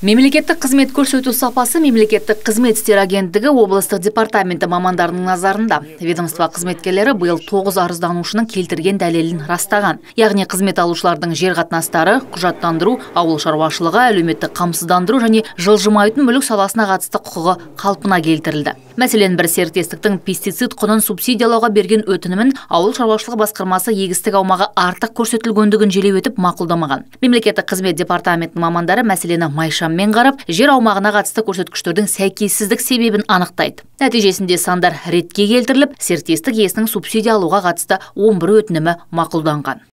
мемлекеттік қызмет көрсету сапасы мемлекеттік қызмет істер агенттігі облыстық департаменті мамандарының назарында ведомство қызметкерлері бұл 9 арызданушының келтірген дәлелін растаған яғни қызмет алушылардың жер қатынастары құжаттандыру ауыл шаруашылығы әлеуметтік қамсыздандыру және жылжымайтын мүлік саласына қатысты құқығы қалпына келтірілді мәселен бір сертестіктің пестицид құнын субсидиялауға берген өтінімін ауыл шаруашылығы басқармасы егістік аумағы артық көрсетілгендігін желеу етіп мақұлдамаған мемлекеттік қызмет департаментінің мамандары мәселені майшаммен қарап жер аумағына қатысты көрсеткіштердің сәйкессіздік себебін анықтайды нәтижесінде сандар ретке келтіріліп сертестік иесінің субсидия қатысты он өтінімі мақұлданған